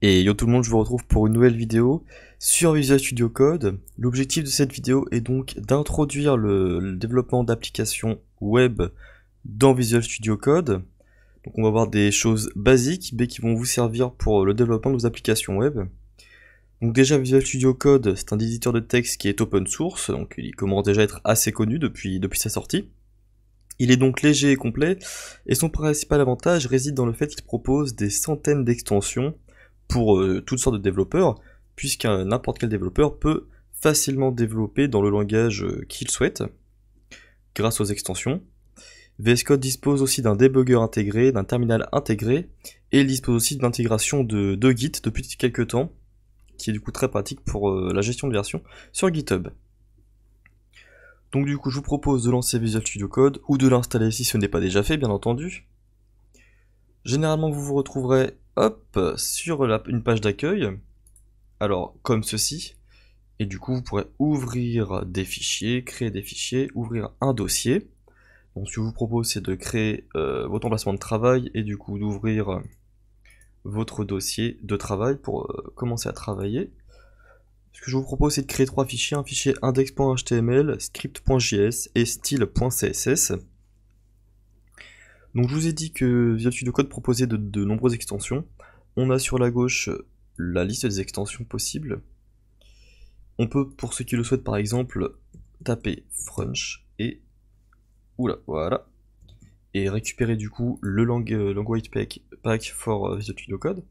Et yo tout le monde, je vous retrouve pour une nouvelle vidéo sur Visual Studio Code. L'objectif de cette vidéo est donc d'introduire le, développement d'applications web dans Visual Studio Code. Donc on va voir des choses basiques mais qui vont vous servir pour le développement de vos applications web. Donc déjà Visual Studio Code, c'est un éditeur de texte qui est open source, donc il commence déjà à être assez connu depuis, depuis sa sortie. Il est donc léger et complet, et son principal avantage réside dans le fait qu'il propose des centaines d'extensions pour euh, toutes sortes de développeurs, puisqu'un n'importe quel développeur peut facilement développer dans le langage euh, qu'il souhaite, grâce aux extensions. VS Code dispose aussi d'un debugger intégré, d'un terminal intégré, et il dispose aussi d'intégration de, de Git depuis quelques temps, qui est du coup très pratique pour euh, la gestion de version sur GitHub. Donc du coup je vous propose de lancer Visual Studio Code ou de l'installer si ce n'est pas déjà fait bien entendu. Généralement vous vous retrouverez hop, sur la, une page d'accueil, alors comme ceci, et du coup vous pourrez ouvrir des fichiers, créer des fichiers, ouvrir un dossier. Donc ce que je vous propose c'est de créer euh, votre emplacement de travail et du coup d'ouvrir euh, votre dossier de travail pour euh, commencer à travailler. Ce que je vous propose c'est de créer trois fichiers, un fichier index.html, script.js et style.css. Donc je vous ai dit que Visual Studio Code proposait de, nombreuses extensions. On a sur la gauche euh, la liste des extensions possibles. On peut, pour ceux qui le souhaitent par exemple, taper French et... Oula, voilà. Et récupérer du coup le langue, euh, language pack, for euh, Visual Studio Code.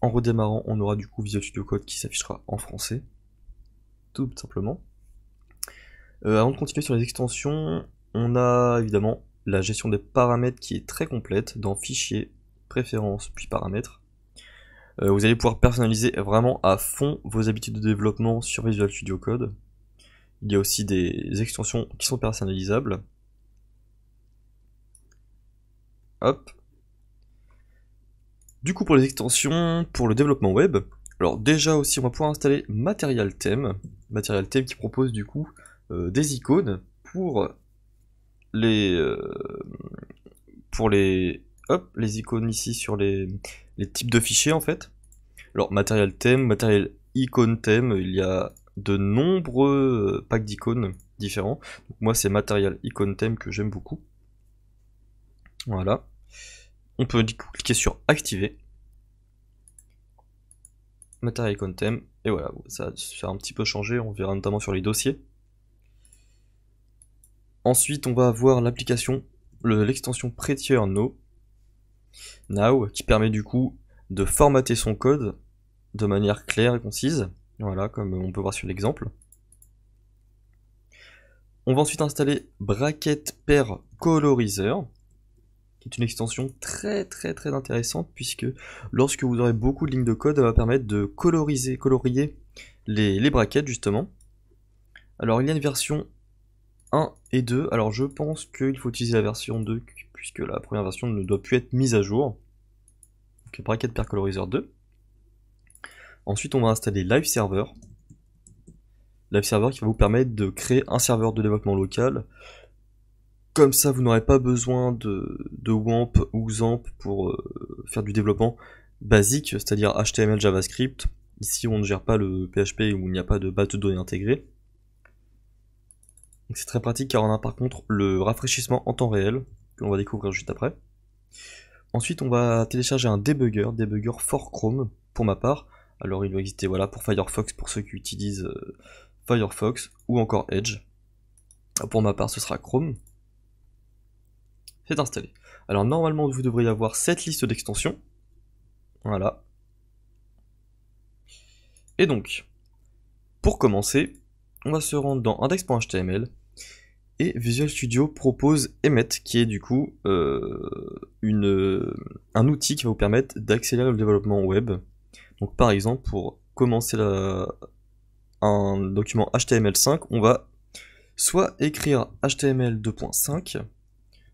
En redémarrant, on aura du coup Visual Studio Code qui s'affichera en français. Tout simplement. avant de continuer sur les extensions, on a évidemment la gestion des paramètres qui est très complète dans Fichier, Préférences, puis Paramètres. Euh, vous allez pouvoir personnaliser vraiment à fond vos habitudes de développement sur Visual Studio Code. Il y a aussi des extensions qui sont personnalisables. Hop. Du coup, pour les extensions, pour le développement web, alors déjà aussi, on va pouvoir installer Material Theme. Material Theme qui propose du coup euh, des icônes pour les euh, pour les hop les icônes ici sur les, types de fichiers en fait. Alors matériel thème, matériel icône thème, il y a de nombreux euh, packs d'icônes différents. moi c'est matériel icône thème que j'aime beaucoup. Voilà. On peut cliquer sur activer. Matériel icône thème. Et voilà, ça, ça a un petit peu changé, on verra notamment sur les dossiers. Ensuite, on va avoir l'application, l'extension Prettier Now, qui permet du coup de formater son code de manière claire et concise. Voilà, comme on peut voir sur l'exemple. On va ensuite installer Bracket Pair Colorizer, qui est une extension très très très intéressante, puisque lorsque vous aurez beaucoup de lignes de code, elle va permettre de coloriser, colorier les, les brackets justement. Alors il y a une version 1 et 2. Alors je pense qu'il faut utiliser la version 2 puisque la première version ne doit plus être mise à jour. Donc bracket percolorizer 2. Ensuite on va installer Live Server. Live Server qui va vous permettre de créer un serveur de développement local. Comme ça vous n'aurez pas besoin de, WAMP ou XAMPP pour euh, faire du développement basique, c'est-à-dire HTML, JavaScript. Ici on ne gère pas le PHP où il n'y a pas de base de données intégrée c'est très pratique car on a par contre le rafraîchissement en temps réel, que l'on va découvrir juste après. Ensuite, on va télécharger un debugger, debugger for Chrome, pour ma part. Alors, il doit exister voilà, pour Firefox, pour ceux qui utilisent euh, Firefox, ou encore Edge. Pour ma part, ce sera Chrome. C'est installé. Alors, normalement, vous devriez avoir cette liste d'extensions. Voilà. Et donc, pour commencer, on va se rendre dans index.html et Visual Studio propose Emmet qui est du coup euh, euh, un outil qui va vous permettre d'accélérer le développement web. Donc par exemple pour commencer un document HTML5, on va soit écrire HTML 2.5,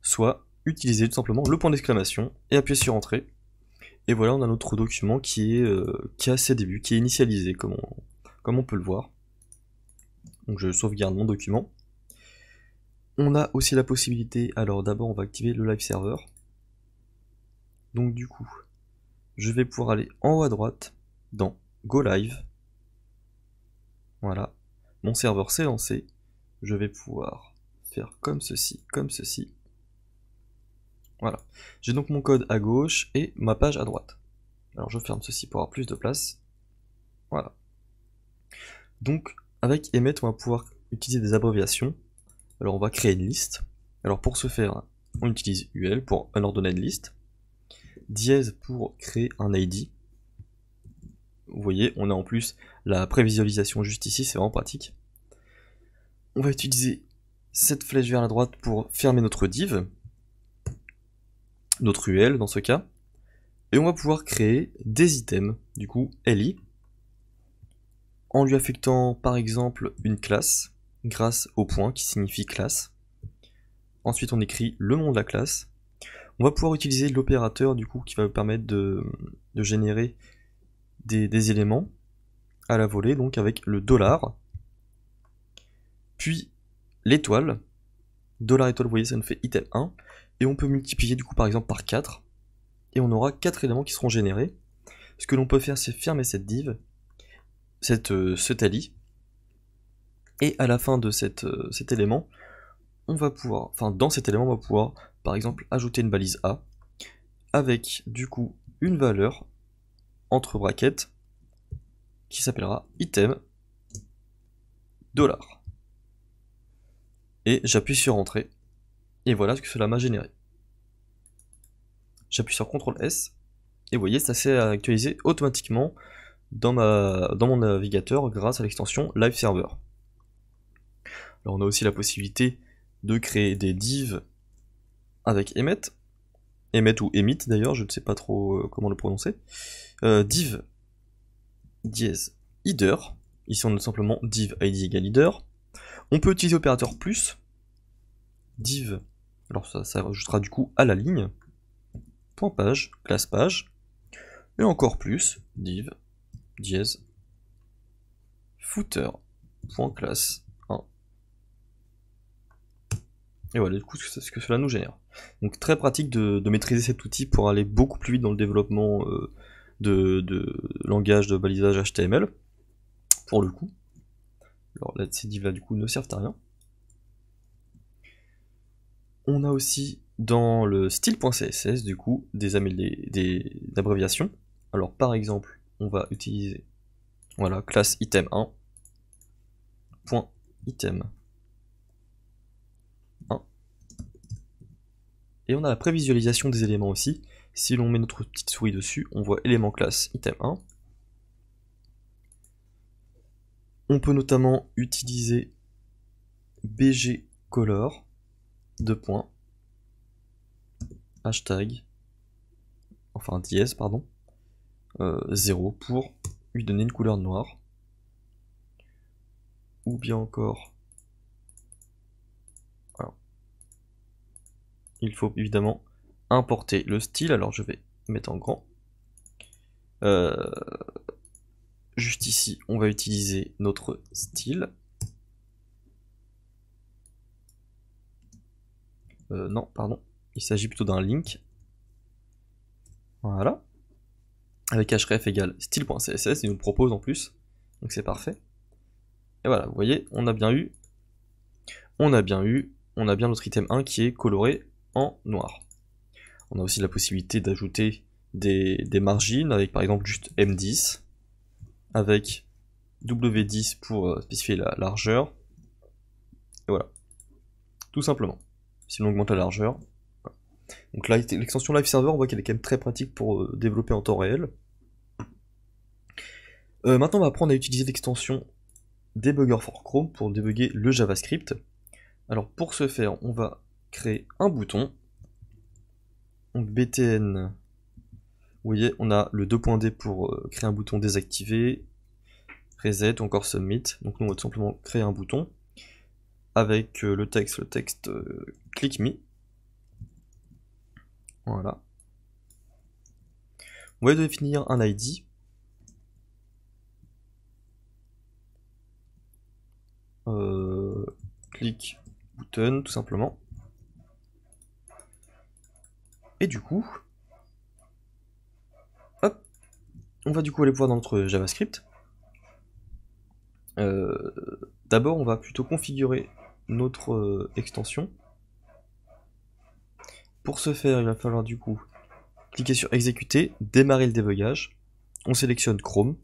soit utiliser tout simplement le point d'exclamation et appuyer sur Entrée. Et voilà, on a notre document qui est, euh, qui a ses débuts, qui est initialisé, comme on peut le voir. Donc je sauvegarde mon document. On a aussi la possibilité, alors d'abord on va activer le live server. Donc du coup, je vais pouvoir aller en haut à droite dans Go Live. Voilà, mon serveur s'est lancé. Je vais pouvoir faire comme ceci, comme ceci. Voilà, j'ai donc mon code à gauche et ma page à droite. Alors je ferme ceci pour avoir plus de place. Voilà. Donc avec Emmet, on va pouvoir utiliser des abréviations. Alors on va créer une liste. Alors pour ce faire, on utilise UL pour ordonnée de liste. Dièse pour créer un ID. Vous voyez, on a en plus la prévisualisation juste ici, c'est vraiment pratique. On va utiliser cette flèche vers la droite pour fermer notre div, notre UL dans ce cas. Et on va pouvoir créer des items, du coup li, en lui affectant par exemple une classe grâce au point qui signifie classe. Ensuite on écrit le nom de la classe. On va pouvoir utiliser l'opérateur du coup qui va permettre de, générer des, des, éléments à la volée, donc avec le dollar, puis l'étoile, dollar étoile, vous voyez ça nous fait item 1, et on peut multiplier du coup par exemple par 4, et on aura 4 éléments qui seront générés. Ce que l'on peut faire c'est fermer cette div, cette, euh, ce tally. Et à la fin de cette, euh, cet élément, on va pouvoir, enfin dans cet élément, on va pouvoir par exemple ajouter une balise A avec du coup une valeur entre braquettes qui s'appellera item dollar. Et j'appuie sur entrée. Et voilà ce que cela m'a généré. J'appuie sur CTRL S. Et vous voyez, ça s'est actualisé automatiquement dans, mon navigateur grâce à l'extension Live Server. Alors on a aussi la possibilité de créer des divs avec Emmet, Emmet ou Emit d'ailleurs, je ne sais pas trop euh, comment le prononcer, euh, div dièse header, ici on a simplement div id égale header, on peut utiliser opérateur plus, div, alors ça, ça ajoutera du coup à la ligne, point page, classe page, et encore plus, div dièse, footer, 1. Et voilà, du coup, ce que cela nous génère. Donc très pratique de, maîtriser cet outil pour aller beaucoup plus vite dans le développement euh, de, langage de balisage HTML, pour le coup. Alors là, ces divs là, du coup, ne servent à rien. On a aussi dans le style.css, du coup, des, des abréviations. Alors par exemple, on va utiliser voilà classe item 1 item 1 et on a la prévisualisation des éléments aussi si l'on met notre petite souris dessus on voit élément classe item 1 on peut notamment utiliser bg color de points hashtag enfin dièse pardon 0 euh, pour lui donner une couleur noire. Ou bien encore, il faut évidemment importer le style. Alors je vais mettre en grand. Euh, juste ici, on va utiliser notre style. Euh, non, pardon, il s'agit plutôt d'un link. Voilà avec href égale style.css, il nous propose en plus, donc c'est parfait. Et voilà, vous voyez, on a bien eu, on a bien eu, on a bien notre item 1 qui est coloré en noir. On a aussi la possibilité d'ajouter des, des margines avec par exemple juste M10, avec W10 pour euh, spécifier la largeur. Et voilà. Tout simplement. Si l'on augmente la largeur, donc l'extension Live Server, on voit qu'elle est quand même très pratique pour euh, développer en temps réel. Euh, maintenant, on va apprendre à utiliser l'extension Debugger for Chrome pour débugger le JavaScript. Alors pour ce faire, on va créer un bouton. Donc btn, vous voyez, on a le 2.d pour euh, créer un bouton désactivé, reset ou encore submit. Donc nous, on va tout simplement créer un bouton avec le texte, le texte click me. Voilà. On va définir un ID. Euh, click button tout simplement. Et du coup, on va du coup aller voir dans notre JavaScript. Euh, d'abord, on va plutôt configurer notre euh, extension. Pour ce faire, il va falloir du coup cliquer sur exécuter, démarrer le débogage. On sélectionne Chrome.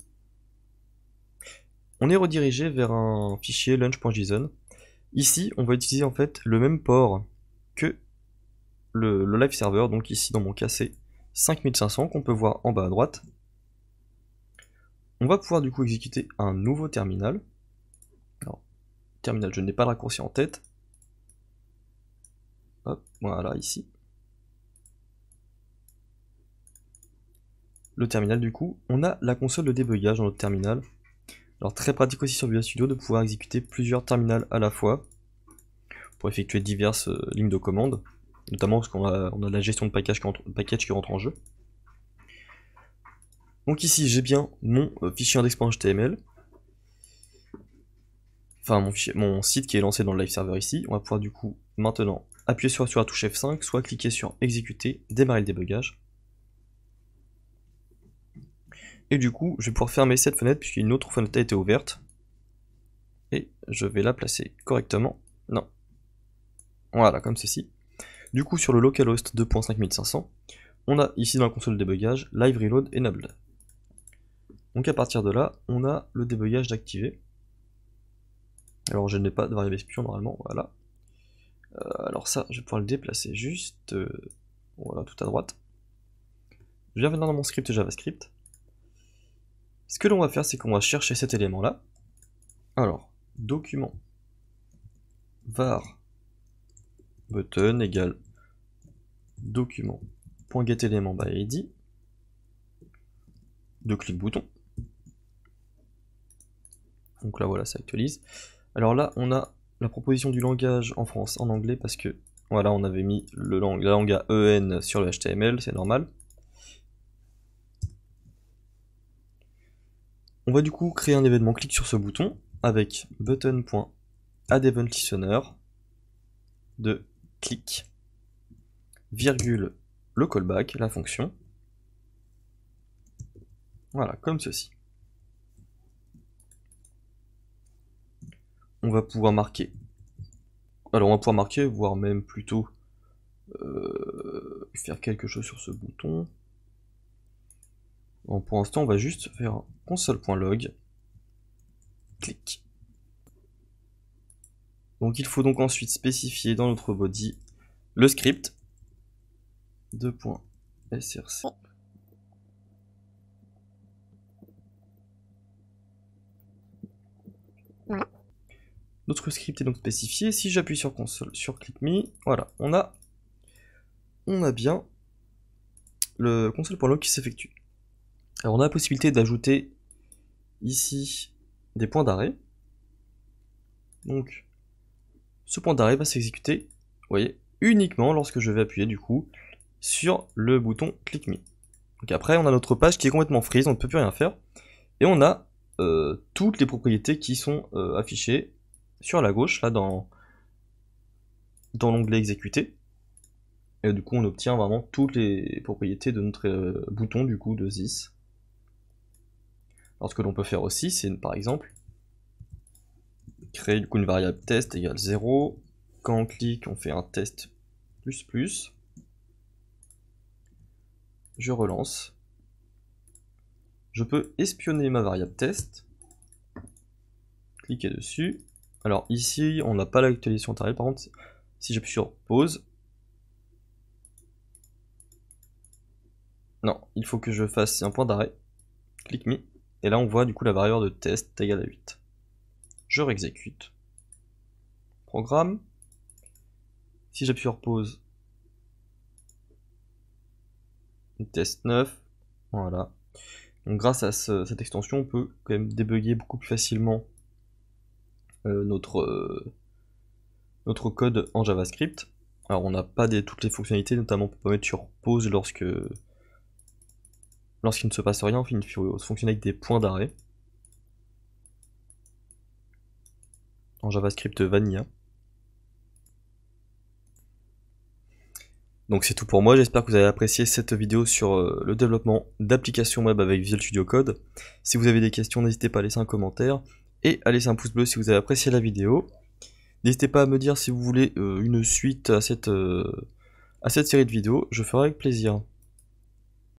On est redirigé vers un fichier launch.json. Ici, on va utiliser en fait le même port que le, le live server. Donc ici, dans mon cas, c'est 5500 qu'on peut voir en bas à droite. On va pouvoir du coup exécuter un nouveau terminal. terminal, je n'ai pas le raccourci en tête. Hop, voilà, ici. le terminal du coup, on a la console de débugage dans notre terminal. Alors très pratique aussi sur Visual Studio de pouvoir exécuter plusieurs terminales à la fois pour effectuer diverses euh, lignes de commande, notamment parce qu'on a, la gestion de package qui, rentre, en jeu. Donc ici j'ai bien mon euh, fichier index.html, enfin mon, mon, site qui est lancé dans le live server ici. On va pouvoir du coup maintenant appuyer soit sur la touche F5, soit cliquer sur exécuter, démarrer le débogage. Et du coup, je vais pouvoir fermer cette fenêtre puisqu'une autre fenêtre a été ouverte. Et je vais la placer correctement. Non. Voilà, comme ceci. Du coup, sur le localhost 2.5500, on a ici dans la console de débogage, Live Reload Enabled. Donc à partir de là, on a le débogage d'activer. Alors je n'ai pas de variable espion normalement, voilà. Euh, alors ça, je vais pouvoir le déplacer juste, euh, voilà, tout à droite. Je viens venir dans mon script JavaScript. Ce que l'on va faire, c'est qu'on va chercher cet élément-là. Alors, document var button égale document de clic bouton. Donc là voilà, ça actualise. Alors là, on a la proposition du langage en France, en anglais, parce que voilà, on avait mis le lang la langue à EN sur le HTML, c'est normal. On va du coup créer un événement clic sur ce bouton avec button.addEventListener de clic, virgule, le callback, la fonction. Voilà, comme ceci. On va pouvoir marquer. Alors on va pouvoir marquer, voire même plutôt euh, faire quelque chose sur ce bouton pour l'instant, on va juste faire console.log. Clic. Donc il faut donc ensuite spécifier dans notre body le script. 2.src. Notre script est donc spécifié. Si j'appuie sur console, sur click me, voilà, on a, on a bien le console.log qui s'effectue. Alors on a la possibilité d'ajouter ici des points d'arrêt. Donc ce point d'arrêt va s'exécuter, vous voyez, uniquement lorsque je vais appuyer du coup sur le bouton click me. Donc après on a notre page qui est complètement freeze, on ne peut plus rien faire. Et on a euh, toutes les propriétés qui sont euh, affichées sur la gauche, là dans, dans l'onglet exécuter. Et du coup on obtient vraiment toutes les propriétés de notre euh, bouton du coup de ZIS. Alors ce que l'on peut faire aussi, c'est par exemple créer coup une variable test égale 0. Quand on clique, on fait un test plus plus. Je relance. Je peux espionner ma variable test. Cliquer dessus. Alors ici, on n'a pas l'actualisation tarif. Par contre, si j'appuie sur pause, non, il faut que je fasse un point d'arrêt. clique me. Et là, on voit du coup la variable de test égale à 8. Je réexécute. Programme. Si j'appuie sur pause, test 9. Voilà. grâce à cette extension, on peut quand même débugger beaucoup plus facilement euh, notre, euh, notre code en JavaScript. Alors on n'a pas des, toutes les fonctionnalités, notamment pour mettre sur pause lorsque Lorsqu'il ne se passe rien, finit se fonctionne avec des points d'arrêt. En JavaScript Vanilla. Donc c'est tout pour moi, j'espère que vous avez apprécié cette vidéo sur euh, le développement d'applications web avec Visual Studio Code. Si vous avez des questions, n'hésitez pas à laisser un commentaire et à laisser un pouce bleu si vous avez apprécié la vidéo. N'hésitez pas à me dire si vous voulez euh, une suite à cette, euh, à cette série de vidéos, je ferai avec plaisir.